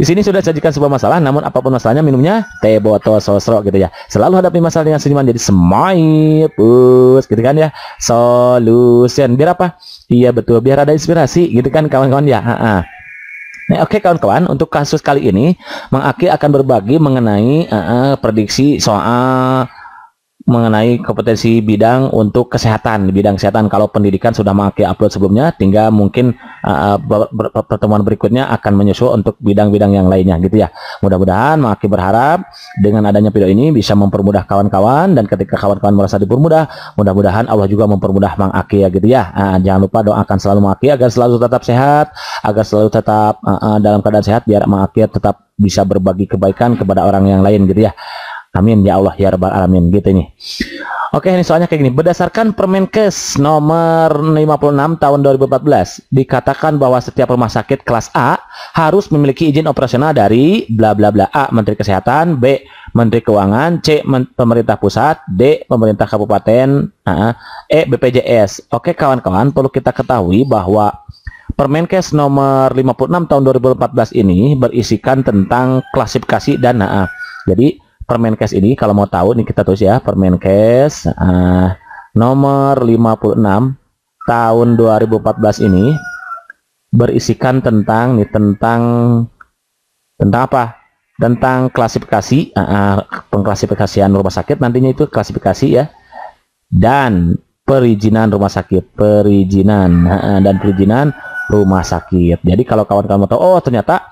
Di sini sudah sajikan sebuah masalah, namun apapun masalahnya minumnya teh botol sosro gitu ya. Selalu hadapi masalah dengan senyuman jadi smile push gitu kan ya. Solution biar apa? Iya betul, biar ada inspirasi gitu kan kawan-kawan ya. Ha -ha. Nah, oke okay, kawan-kawan, untuk kasus kali ini Mang akan berbagi mengenai uh, prediksi soal mengenai kompetensi bidang untuk kesehatan di bidang kesehatan kalau pendidikan sudah mengakui upload sebelumnya tinggal mungkin uh, uh pertemuan berikutnya akan menyusul untuk bidang-bidang yang lainnya gitu ya mudah-mudahan mengakui berharap dengan adanya video ini bisa mempermudah kawan-kawan dan ketika kawan-kawan merasa dipermudah mudah-mudahan Allah juga mempermudah mengakui ya gitu ya uh, jangan lupa doakan selalu mengakui agar selalu tetap sehat agar selalu tetap uh, uh, dalam keadaan sehat biar mengakui tetap bisa berbagi kebaikan kepada orang yang lain gitu ya Amin ya Allah ya rabbal alamin gitu nih. Oke, ini soalnya kayak gini. Berdasarkan Permenkes nomor 56 tahun 2014 dikatakan bahwa setiap rumah sakit kelas A harus memiliki izin operasional dari bla bla bla A Menteri Kesehatan, B Menteri Keuangan, C pemerintah pusat, D pemerintah kabupaten, nah, E BPJS. Oke, kawan-kawan, perlu kita ketahui bahwa Permenkes nomor 56 tahun 2014 ini berisikan tentang klasifikasi dana. A. Jadi Permenkes ini kalau mau tahu nih kita tulis ya Permenkes uh, eh, nomor 56 tahun 2014 ini berisikan tentang nih tentang tentang apa? Tentang klasifikasi uh, pengklasifikasian rumah sakit nantinya itu klasifikasi ya dan perizinan rumah sakit perizinan uh, dan perizinan rumah sakit. Jadi kalau kawan-kawan tahu oh ternyata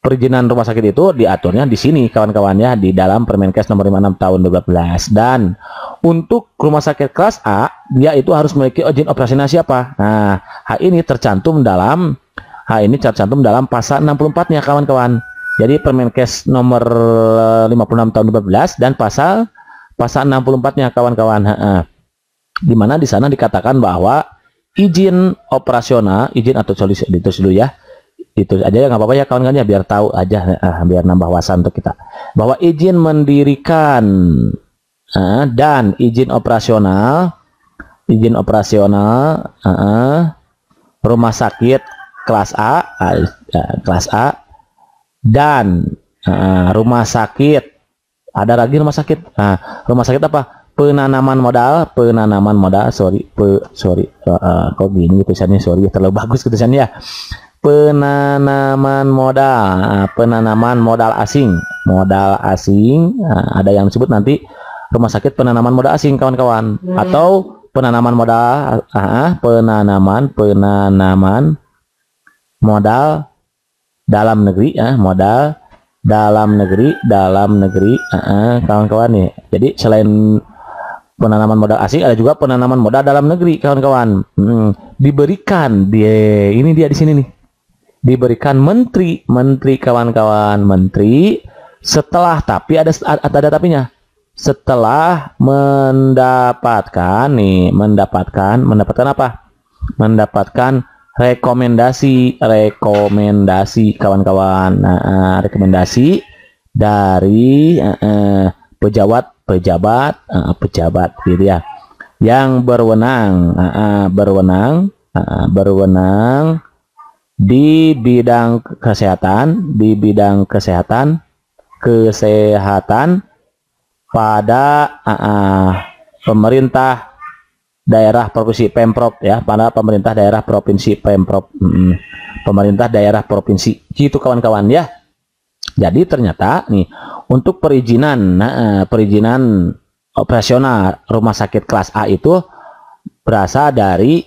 perizinan rumah sakit itu diaturnya di sini kawan-kawannya di dalam Permenkes nomor 56 tahun 2012 dan untuk rumah sakit kelas A dia itu harus memiliki izin operasional siapa nah hal ini tercantum dalam hal ini tercantum dalam pasal 64 nya kawan-kawan jadi Permenkes nomor 56 tahun 2012 dan pasal pasal 64 nya kawan-kawan di mana di sana dikatakan bahwa izin operasional izin atau solusi itu dulu ya itu aja ya nggak apa-apa ya kawan-kawan ya biar tahu aja ah, biar nambah wawasan untuk kita bahwa izin mendirikan ah, dan izin operasional izin operasional ah, rumah sakit kelas A ah, kelas A dan ah, rumah sakit ada lagi rumah sakit ah, rumah sakit apa penanaman modal penanaman modal sorry pe, sorry uh, kok gini tulisannya sorry terlalu bagus tulisannya penanaman modal ah, penanaman modal asing modal asing ah, ada yang disebut nanti rumah sakit penanaman modal asing kawan-kawan hmm. atau penanaman modal ah, ah penanaman penanaman modal dalam negeri ah modal dalam negeri dalam negeri kawan-kawan nih ya. jadi selain penanaman modal asing ada juga penanaman modal dalam negeri kawan-kawan hmm, diberikan dia, ini dia di sini nih diberikan menteri, menteri kawan-kawan, menteri setelah tapi ada ada tapinya. Setelah mendapatkan nih, mendapatkan mendapatkan apa? Mendapatkan rekomendasi, rekomendasi kawan-kawan. Nah, rekomendasi dari eh, pejabat, pejabat, eh, pejabat gitu ya. Yang berwenang, eh, eh berwenang, eh, berwenang di bidang kesehatan, di bidang kesehatan, kesehatan pada uh, pemerintah daerah provinsi pemprov ya, pada pemerintah daerah provinsi pemprov, hmm, pemerintah daerah provinsi gitu kawan-kawan ya. Jadi ternyata nih untuk perizinan nah, perizinan operasional rumah sakit kelas A itu berasal dari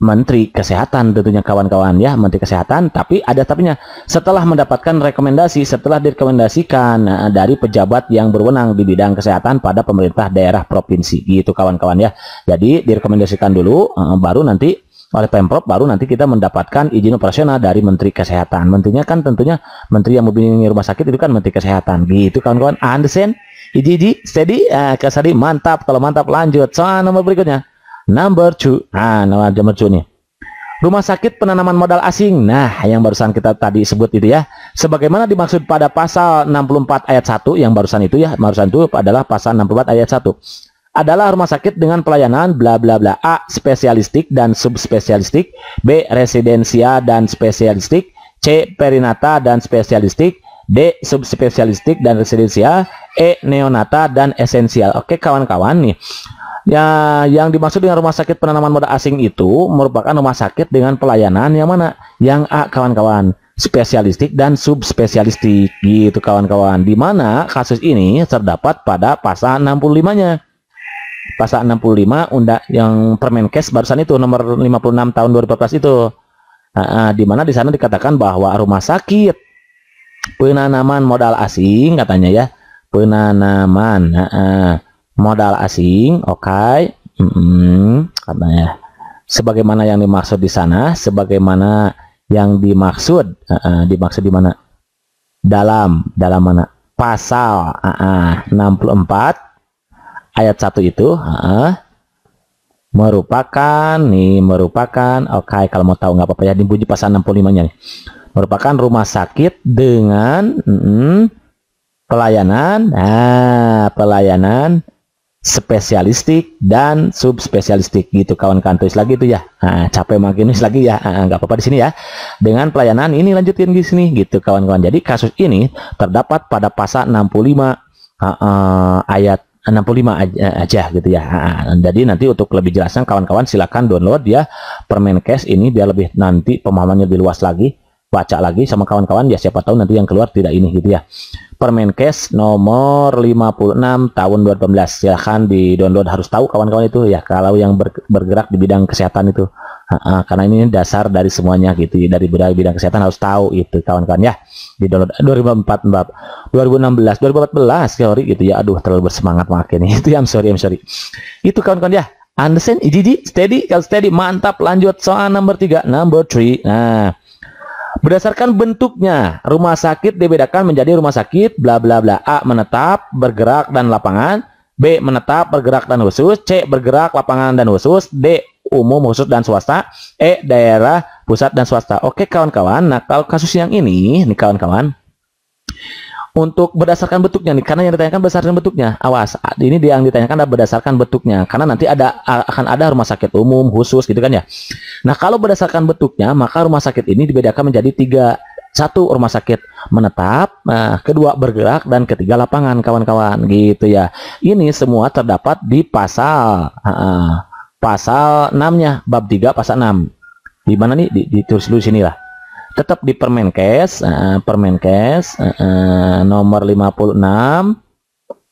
Menteri Kesehatan tentunya kawan-kawan ya Menteri Kesehatan tapi ada tapinya setelah mendapatkan rekomendasi setelah direkomendasikan nah, dari pejabat yang berwenang di bidang kesehatan pada pemerintah daerah provinsi gitu kawan-kawan ya jadi direkomendasikan dulu eh, baru nanti oleh Pemprov baru nanti kita mendapatkan izin operasional dari Menteri Kesehatan. Menterinya kan tentunya menteri yang membimbing rumah sakit itu kan Menteri Kesehatan. Gitu kawan-kawan. Understand? Iji-iji, steady, eh, kasari, mantap. Kalau mantap lanjut. Soal nomor berikutnya. Number two. Nah, nomor two nih. Rumah sakit penanaman modal asing. Nah, yang barusan kita tadi sebut itu ya. Sebagaimana dimaksud pada pasal 64 ayat 1 yang barusan itu ya, barusan itu adalah pasal 64 ayat 1. Adalah rumah sakit dengan pelayanan bla bla bla A spesialistik dan subspesialistik, B residensia dan spesialistik, C perinata dan spesialistik, D subspesialistik dan residensia, E neonata dan esensial. Oke, kawan-kawan nih. Ya, yang dimaksud dengan rumah sakit penanaman modal asing itu merupakan rumah sakit dengan pelayanan yang mana? Yang A kawan-kawan, spesialistik dan subspesialistik gitu kawan-kawan. Di mana kasus ini terdapat pada pasal 65-nya. Pasal 65 undang yang Permenkes barusan itu nomor 56 tahun 2014 itu. Nah, di mana di sana dikatakan bahwa rumah sakit penanaman modal asing katanya ya, penanaman. Nah, modal asing, oke. Okay. Mm katanya. Sebagaimana yang dimaksud di sana, sebagaimana yang dimaksud uh, uh, dimaksud di mana? Dalam, dalam mana? Pasal uh, uh, 64 ayat 1 itu, uh, uh, merupakan nih merupakan oke okay, kalau mau tahu nggak apa-apa ya dibunyi pasal 65-nya nih. Merupakan rumah sakit dengan mm, pelayanan, nah pelayanan spesialistik dan subspesialistik gitu kawan-kawan tulis lagi itu ya nah, capek makin tulis lagi ya ah, nggak nah, apa-apa di sini ya dengan pelayanan ini lanjutin di sini gitu kawan-kawan jadi kasus ini terdapat pada pasal 65 uh, uh, ayat 65 aja, eh, aja gitu ya. Nah, jadi nanti untuk lebih jelasnya kawan-kawan silahkan download ya permen cash ini biar lebih nanti pemahamannya lebih luas lagi baca lagi sama kawan-kawan ya siapa tahu nanti yang keluar tidak ini gitu ya Permenkes nomor 56 tahun 2018 silahkan ya di download harus tahu kawan-kawan itu ya kalau yang bergerak di bidang kesehatan itu karena ini dasar dari semuanya gitu dari bidang kesehatan harus tahu itu kawan-kawan ya di download 2004 2016 2014 sorry gitu ya aduh terlalu bersemangat makin itu ya I'm sorry I'm sorry itu kawan-kawan ya understand Ijiji steady kalau steady mantap lanjut soal nomor 3 number 3 nah Berdasarkan bentuknya, rumah sakit dibedakan menjadi rumah sakit bla bla bla. A menetap, bergerak dan lapangan, B menetap, bergerak dan khusus, C bergerak, lapangan dan khusus, D umum, khusus dan swasta, E daerah pusat dan swasta. Oke kawan-kawan, nah kalau kasus yang ini nih kawan-kawan untuk berdasarkan bentuknya nih karena yang ditanyakan berdasarkan bentuknya awas ini dia yang ditanyakan adalah berdasarkan bentuknya karena nanti ada akan ada rumah sakit umum khusus gitu kan ya nah kalau berdasarkan bentuknya maka rumah sakit ini dibedakan menjadi tiga satu rumah sakit menetap nah, kedua bergerak dan ketiga lapangan kawan-kawan gitu ya ini semua terdapat di pasal uh, pasal 6 nya bab 3 pasal 6 di mana nih di, tulis dulu sini lah tetap di Permenkes uh, Permenkes uh, eh, eh, nomor 56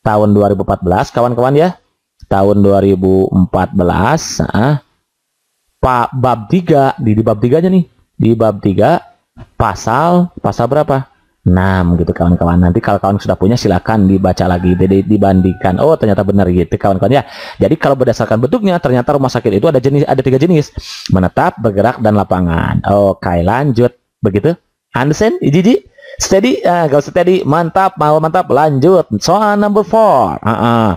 tahun 2014 kawan-kawan ya tahun 2014 uh, eh, Pak bab 3 di, di bab 3 aja nih di bab 3 pasal pasal berapa 6 gitu kawan-kawan nanti kalau kawan sudah punya silakan dibaca lagi jadi dibandingkan oh ternyata benar gitu kawan-kawan ya jadi kalau berdasarkan bentuknya ternyata rumah sakit itu ada jenis ada tiga jenis menetap bergerak dan lapangan oke lanjut Begitu? Understand, Jiji? Steady, ah, gak steady. Mantap, mau mantap. Lanjut. Soal number four. Uh -uh.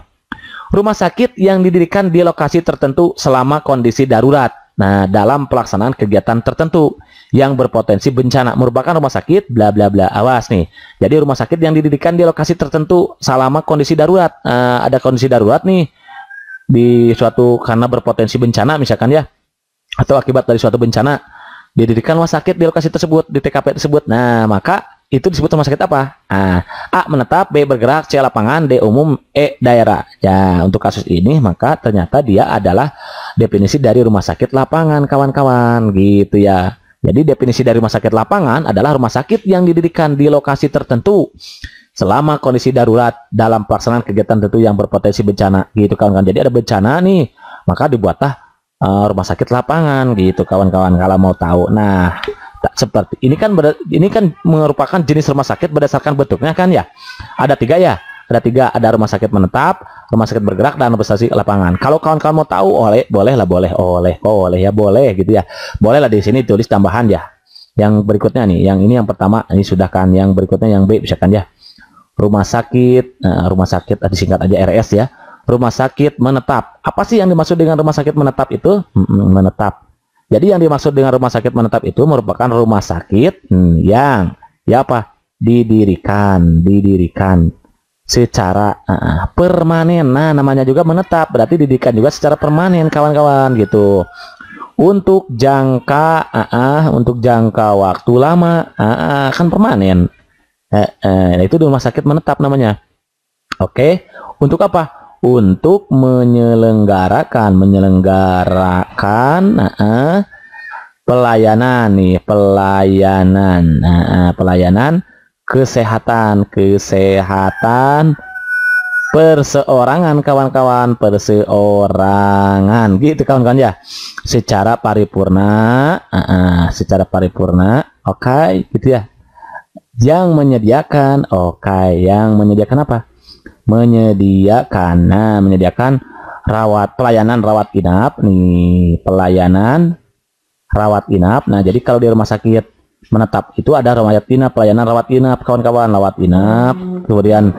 Rumah sakit yang didirikan di lokasi tertentu selama kondisi darurat. Nah, dalam pelaksanaan kegiatan tertentu yang berpotensi bencana merupakan rumah sakit bla bla bla. Awas nih. Jadi rumah sakit yang didirikan di lokasi tertentu selama kondisi darurat. Uh, ada kondisi darurat nih di suatu karena berpotensi bencana misalkan ya atau akibat dari suatu bencana didirikan rumah sakit di lokasi tersebut, di TKP tersebut. Nah, maka itu disebut rumah sakit apa? Nah, A menetap, B bergerak, C lapangan, D umum, E daerah. Ya, untuk kasus ini maka ternyata dia adalah definisi dari rumah sakit lapangan, kawan-kawan, gitu ya. Jadi definisi dari rumah sakit lapangan adalah rumah sakit yang didirikan di lokasi tertentu selama kondisi darurat dalam pelaksanaan kegiatan tertentu yang berpotensi bencana gitu kan. Jadi ada bencana nih, maka dibuatlah uh, rumah sakit lapangan gitu kawan-kawan kalau mau tahu. Nah, tak seperti ini kan ber, ini kan merupakan jenis rumah sakit berdasarkan bentuknya kan ya. Ada tiga ya. Ada tiga, ada rumah sakit menetap, rumah sakit bergerak, dan prestasi lapangan. Kalau kawan-kawan mau tahu, oleh, boleh lah, boleh, oleh, oleh ya, boleh gitu ya. Boleh lah di sini tulis tambahan ya. Yang berikutnya nih, yang ini yang pertama, ini sudah kan. Yang berikutnya yang B, misalkan ya rumah sakit, eh, rumah sakit eh, disingkat aja RS ya, rumah sakit menetap. Apa sih yang dimaksud dengan rumah sakit menetap itu? menetap. Jadi yang dimaksud dengan rumah sakit menetap itu merupakan rumah sakit yang ya apa? didirikan, didirikan secara uh, permanen. Nah, namanya juga menetap, berarti didirikan juga secara permanen kawan-kawan gitu. Untuk jangka uh, uh, untuk jangka waktu lama uh, uh, kan permanen. Uh, uh, itu di rumah sakit menetap namanya. Oke, okay. untuk apa? untuk menyelenggarakan menyelenggarakan uh, pelayanan nih pelayanan uh, pelayanan kesehatan kesehatan perseorangan kawan-kawan perseorangan gitu kawan-kawan ya secara paripurna uh, uh, secara paripurna oke okay, gitu ya yang menyediakan oke okay. yang menyediakan apa menyediakan nah menyediakan rawat pelayanan rawat inap nih pelayanan rawat inap nah jadi kalau di rumah sakit menetap itu ada rawat inap pelayanan rawat inap kawan-kawan rawat inap hmm. kemudian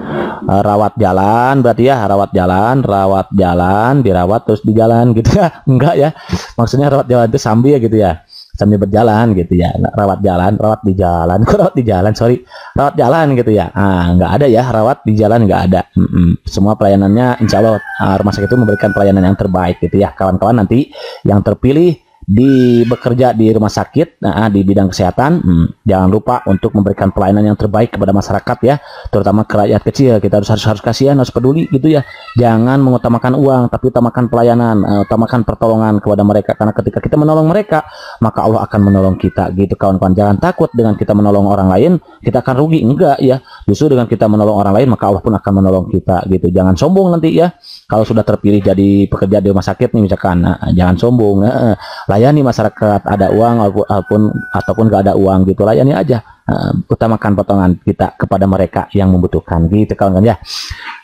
uh, rawat jalan berarti ya rawat jalan rawat jalan dirawat terus di jalan gitu ya enggak ya maksudnya rawat jalan itu sambil gitu ya sambil berjalan gitu ya nah, rawat jalan rawat di jalan kok rawat di jalan sorry rawat jalan gitu ya ah nggak ada ya rawat di jalan nggak ada mm -mm. semua pelayanannya insya Allah ah, rumah sakit itu memberikan pelayanan yang terbaik gitu ya kawan-kawan nanti yang terpilih di bekerja di rumah sakit nah, di bidang kesehatan hmm, jangan lupa untuk memberikan pelayanan yang terbaik kepada masyarakat ya terutama ke rakyat kecil kita harus harus, harus kasihan harus peduli gitu ya jangan mengutamakan uang tapi utamakan pelayanan uh, utamakan pertolongan kepada mereka karena ketika kita menolong mereka maka Allah akan menolong kita gitu kawan-kawan jangan takut dengan kita menolong orang lain kita akan rugi enggak ya justru dengan kita menolong orang lain maka Allah pun akan menolong kita gitu jangan sombong nanti ya kalau sudah terpilih jadi pekerja di rumah sakit nih misalkan nah, jangan sombong eh, eh layani masyarakat ada uang ataupun ataupun gak ada uang gitu layani aja uh, utamakan potongan kita kepada mereka yang membutuhkan gitu kawan kan ya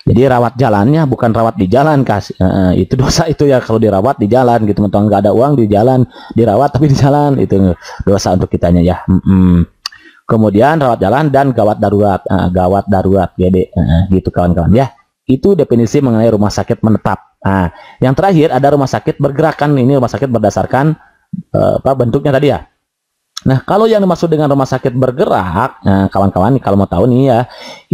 jadi rawat jalannya bukan rawat di jalan kas uh, itu dosa itu ya kalau dirawat di jalan gitu teman nggak ada uang di jalan dirawat tapi di jalan itu dosa untuk kitanya ya mm -mm. kemudian rawat jalan dan gawat darurat uh, gawat darurat gede uh, gitu kawan-kawan ya itu definisi mengenai rumah sakit menetap Nah, yang terakhir ada rumah sakit bergerakan. Ini rumah sakit berdasarkan eh, apa bentuknya tadi ya. Nah, kalau yang dimaksud dengan rumah sakit bergerak, nah kawan-kawan kalau mau tahu nih ya,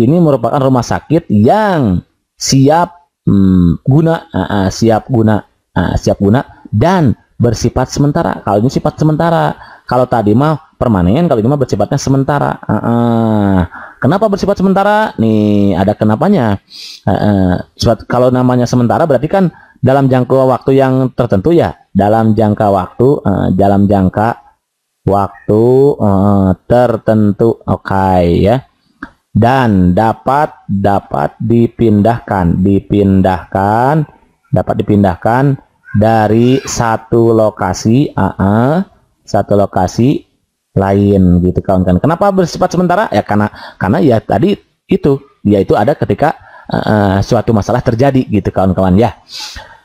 ini merupakan rumah sakit yang siap hmm, guna, uh, uh, siap guna, uh, siap guna dan bersifat sementara. Kalau ini sifat sementara, kalau tadi mah permanen, kalau ini mah bersifatnya sementara. Uh, uh. Kenapa bersifat sementara? Nih, ada kenapanya. Uh, uh, kalau namanya sementara berarti kan dalam jangka waktu yang tertentu ya. Dalam jangka waktu, uh, dalam jangka waktu uh, tertentu. Oke okay, ya. Dan dapat dapat dipindahkan, dipindahkan, dapat dipindahkan dari satu lokasi, uh, uh, satu lokasi lain gitu kawan-kawan. Kenapa bersifat sementara? Ya karena karena ya tadi itu yaitu ada ketika uh, suatu masalah terjadi gitu kawan-kawan ya.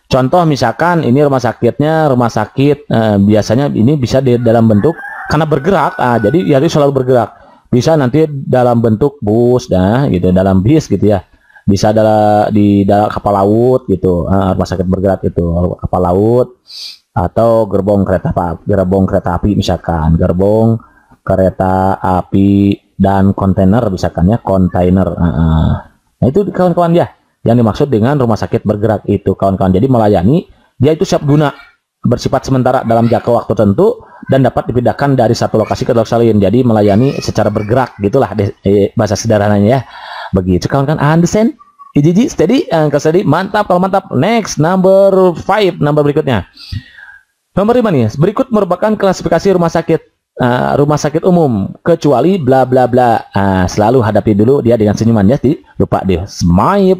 Contoh misalkan ini rumah sakitnya rumah sakit uh, biasanya ini bisa di dalam bentuk karena bergerak uh, jadi ya itu selalu bergerak. Bisa nanti dalam bentuk bus nah gitu dalam bis gitu ya. Bisa dalam di dalam kapal laut gitu uh, rumah sakit bergerak itu kapal laut atau gerbong kereta api, gerbong kereta api misalkan, gerbong kereta api dan kontainer misalkan ya, kontainer. nah itu kawan-kawan ya yang dimaksud dengan rumah sakit bergerak itu kawan-kawan. Jadi melayani dia itu siap guna bersifat sementara dalam jangka waktu tentu dan dapat dipindahkan dari satu lokasi ke lokasi lain. Jadi melayani secara bergerak gitulah eh, bahasa sederhananya ya. Begitu kawan-kawan understand? Ijiji steady, angka eh, steady, mantap kalau mantap. Next number five number berikutnya. Nomor 5 nih, berikut merupakan klasifikasi rumah sakit uh, rumah sakit umum kecuali bla bla bla. Uh, selalu hadapi dulu dia dengan senyuman ya, di, lupa dia. Smile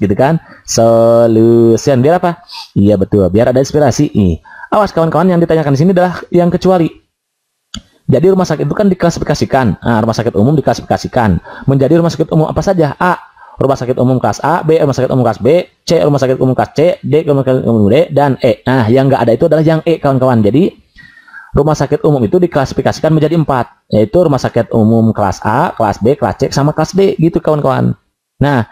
gitu kan. Solution biar apa? Iya betul, biar ada inspirasi. Nih. Awas kawan-kawan yang ditanyakan di sini adalah yang kecuali. Jadi rumah sakit itu kan diklasifikasikan. Nah, rumah sakit umum diklasifikasikan menjadi rumah sakit umum apa saja? A rumah sakit umum kelas A, B rumah sakit umum kelas B, C rumah sakit umum kelas C, D rumah sakit umum D, dan E. Nah, yang nggak ada itu adalah yang E, kawan-kawan. Jadi, rumah sakit umum itu diklasifikasikan menjadi empat, yaitu rumah sakit umum kelas A, kelas B, kelas C, sama kelas D, gitu kawan-kawan. Nah,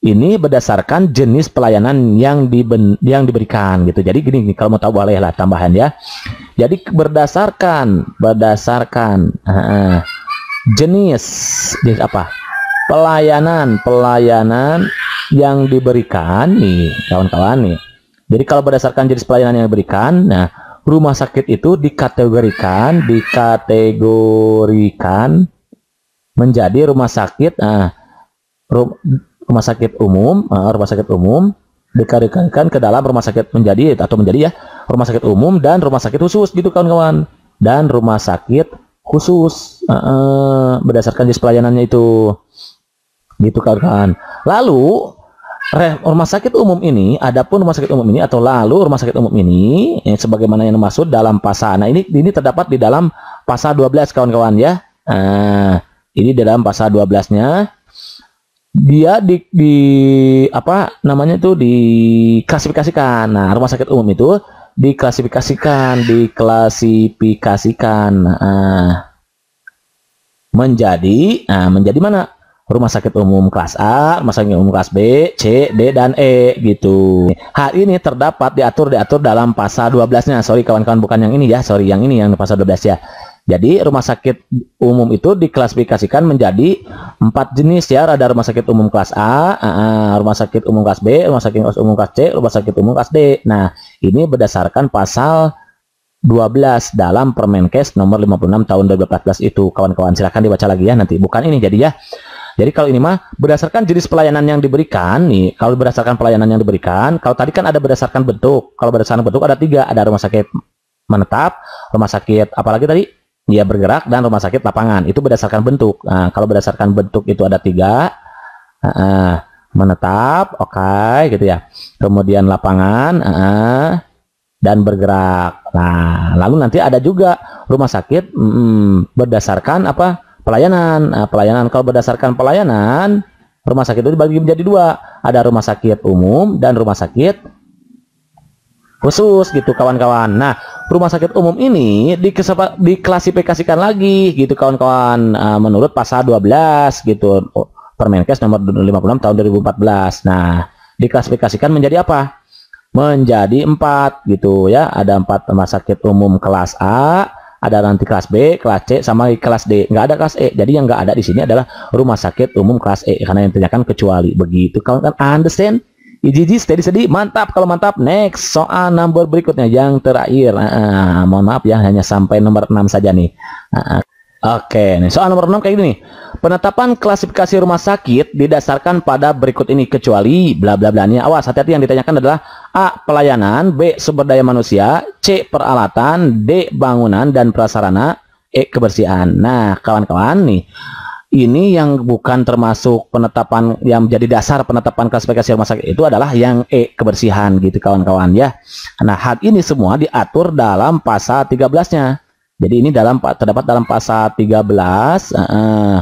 ini berdasarkan jenis pelayanan yang diben, yang diberikan gitu. Jadi gini, kalau mau tahu boleh lah tambahan ya. Jadi berdasarkan berdasarkan uh, jenis jenis apa? pelayanan-pelayanan yang diberikan nih kawan-kawan nih. Jadi kalau berdasarkan jenis pelayanan yang diberikan, nah rumah sakit itu dikategorikan dikategorikan menjadi rumah sakit nah, rumah sakit umum, nah, rumah sakit umum dikategorikan ke dalam rumah sakit menjadi atau menjadi ya rumah sakit umum dan rumah sakit khusus gitu kawan-kawan dan rumah sakit khusus uh, uh, berdasarkan jenis pelayanannya itu gitu kawan-kawan. Kan. Lalu rumah sakit umum ini, adapun rumah sakit umum ini atau lalu rumah sakit umum ini, ya, sebagaimana yang dimaksud dalam pasal. Nah ini ini terdapat di dalam pasal 12 kawan-kawan ya. Nah, ini di dalam pasal 12-nya dia di, di apa namanya itu diklasifikasikan. Nah, rumah sakit umum itu diklasifikasikan, diklasifikasikan nah, menjadi nah, menjadi mana? rumah sakit umum kelas A, rumah sakit umum kelas B, C, D, dan E gitu. Hal ini terdapat diatur diatur dalam pasal 12-nya. Sorry kawan-kawan bukan yang ini ya, sorry yang ini yang pasal 12 ya. Jadi rumah sakit umum itu diklasifikasikan menjadi empat jenis ya. Ada rumah sakit umum kelas A, uh-uh, rumah sakit umum kelas B, rumah sakit umum kelas C, rumah sakit umum kelas D. Nah, ini berdasarkan pasal 12 dalam Permenkes nomor 56 tahun 2014 itu. Kawan-kawan silahkan dibaca lagi ya nanti. Bukan ini jadi ya. Jadi kalau ini mah berdasarkan jenis pelayanan yang diberikan nih, kalau berdasarkan pelayanan yang diberikan, kalau tadi kan ada berdasarkan bentuk. Kalau berdasarkan bentuk ada tiga, ada rumah sakit menetap, rumah sakit apalagi tadi dia bergerak dan rumah sakit lapangan itu berdasarkan bentuk. Nah, kalau berdasarkan bentuk itu ada tiga uh, uh, menetap, oke okay, gitu ya. Kemudian lapangan uh, dan bergerak. Nah lalu nanti ada juga rumah sakit mm, berdasarkan apa pelayanan. Nah, pelayanan kalau berdasarkan pelayanan, rumah sakit itu dibagi menjadi dua. Ada rumah sakit umum dan rumah sakit khusus gitu kawan-kawan. Nah, rumah sakit umum ini diklasifikasikan lagi gitu kawan-kawan ah, menurut pasal 12 gitu Permenkes nomor 56 tahun 2014. Nah, diklasifikasikan menjadi apa? Menjadi empat gitu ya. Ada empat rumah sakit umum kelas A, ada nanti kelas B, kelas C, sama kelas D. Nggak ada kelas E. Jadi yang nggak ada di sini adalah rumah sakit umum kelas E. Karena yang ditanyakan kecuali. Begitu. Kalau kan understand? Ijiji steady steady mantap kalau mantap next soal nomor berikutnya yang terakhir uh, mohon maaf ya hanya sampai nomor 6 saja nih uh, oke okay. soal nomor 6 kayak gini nih penetapan klasifikasi rumah sakit didasarkan pada berikut ini kecuali bla bla bla Nih, awas hati-hati yang ditanyakan adalah A. Pelayanan B. Sumber daya manusia C. Peralatan D. Bangunan dan prasarana E. Kebersihan Nah kawan-kawan nih ini yang bukan termasuk penetapan yang menjadi dasar penetapan klasifikasi rumah sakit itu adalah yang E. Kebersihan gitu kawan-kawan ya Nah hal ini semua diatur dalam pasal 13-nya Jadi ini dalam terdapat dalam pasal 13 uh,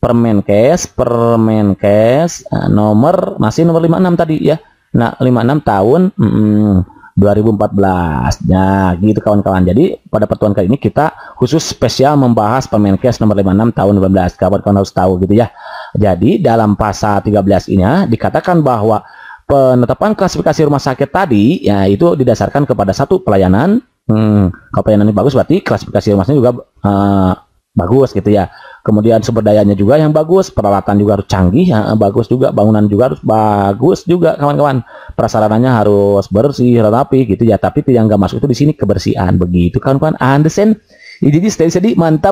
Permenkes Permenkes uh, nomor masih nomor 56 tadi ya nah 56 tahun mm, 2014. Nah, gitu kawan-kawan. Jadi, pada pertemuan kali ini kita khusus spesial membahas Permenkes nomor 56 tahun 2015. Kawan-kawan harus tahu gitu ya. Jadi, dalam pasal 13 ini ah, dikatakan bahwa penetapan klasifikasi rumah sakit tadi ya itu didasarkan kepada satu pelayanan. Hmm, kalau ini bagus berarti klasifikasi rumahnya juga uh, bagus gitu ya kemudian sumber dayanya juga yang bagus peralatan juga harus canggih ya, bagus juga bangunan juga harus bagus juga kawan-kawan prasarananya harus bersih rapi gitu ya tapi yang nggak masuk itu di sini kebersihan begitu kawan-kawan understand jadi stay sedih mantap